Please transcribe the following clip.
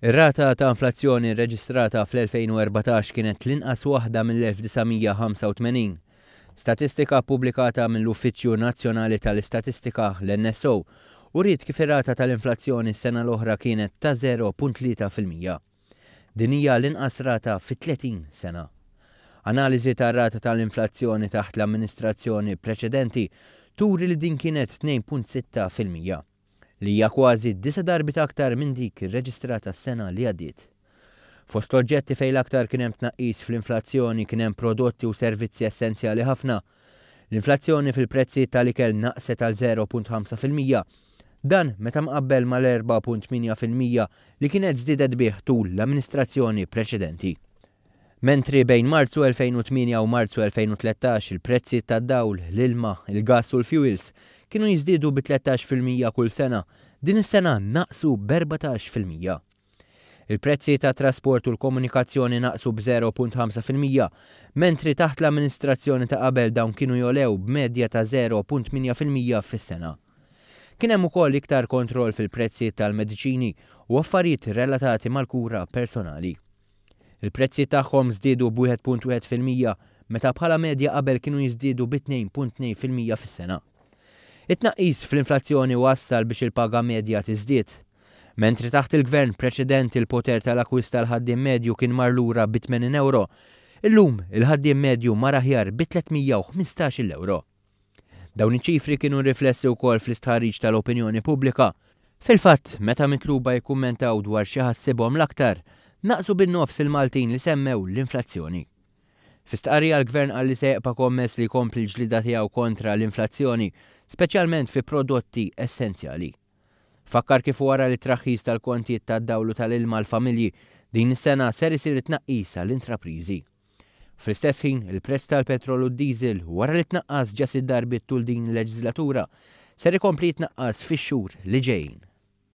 Ir-rata ta' inflazzjoni reġistrata fl-2014 kienet l-inqas waħda mill-1985. Statistika pubblikata mill-Uffiċċju Nazzjonali tal-Istatistika l-NSO u rrit kif ir-rata tal-inflazzjoni s-sena l-oħra kienet ta' 0.3%. Din hija l-inqas rata fi 30 sena. Analiżi ta' rata tal-inflazzjoni taħt l-amministrazzjoni preċedenti turi li din kienet 2.6% li hija kważi disa darbit aktar minn dik irreġistrata s-sena li għaddiet. Fost oġġetti fejn l-aktar kien hemm tnaqqis fl-inflazzjoni kien hemm prodotti u servizzi essenzjali ħafna. L-inflazzjoni fil-prezzi tal-ikel naqset għal 0.5%. Dan meta mqabbel mal-4.8% li kienet żdiedet bih tul l-amministrazzjoni preċedenti mentri bejn Marzu 2008 u Marzu 2013 il-prezzi tad-dawl, l-ilma, il-gas u l-fuels kienu jizdidu bi 13% kull sena, din is-sena naqsu b-14%. Il-prezzi ta' trasport u l-komunikazzjoni naqsu b-0.5%, mentri taħt l-amministrazzjoni ta' qabel dawn kienu jolew b'medja ta' 0.8% fis-sena. Kien hemm ukoll iktar kontroll fil-prezzi tal-mediċini u affarijiet relatati mal-kura personali. Il-prezzi tagħhom żdiedu b'1.1% meta bħala medja qabel kienu jiżdiedu b'2.2% fis-sena. It-tnaqqis fl-inflazzjoni wassal biex il-paga medja tiżdied. Mentri taħt il-gvern preċedenti il-poter tal-akwist tal-ħaddim medju kien marlura b 80 euro, illum il-ħaddim medju mar aħjar bi 315 euro. Dawn iċ-ċifri kienu riflessi wkoll fl-istħarriġ tal-opinjoni pubblika. Fil-fatt, meta mitluba jkummentaw dwar xi ħassibhom l-aktar, naqsu bin-nofs il-Maltin li semmew l-inflazzjoni. Fistqarija għal gvern għalli seqpa kommess li kompli ġlida tiegħu kontra l-inflazzjoni, speċjalment fi prodotti essenzjali. Fakkar kif wara li traħis tal-kontijiet tad-dawlu tal-ilma l-familji din is-sena ser isir tnaqqis l intrapriżi Fl-istess ħin, il-prezz tal-petrol u d dizil wara li tnaqqas ġas id-darbit tul din l-leġislatura ser ikompli tnaqqas fix-xhur li ġejjin.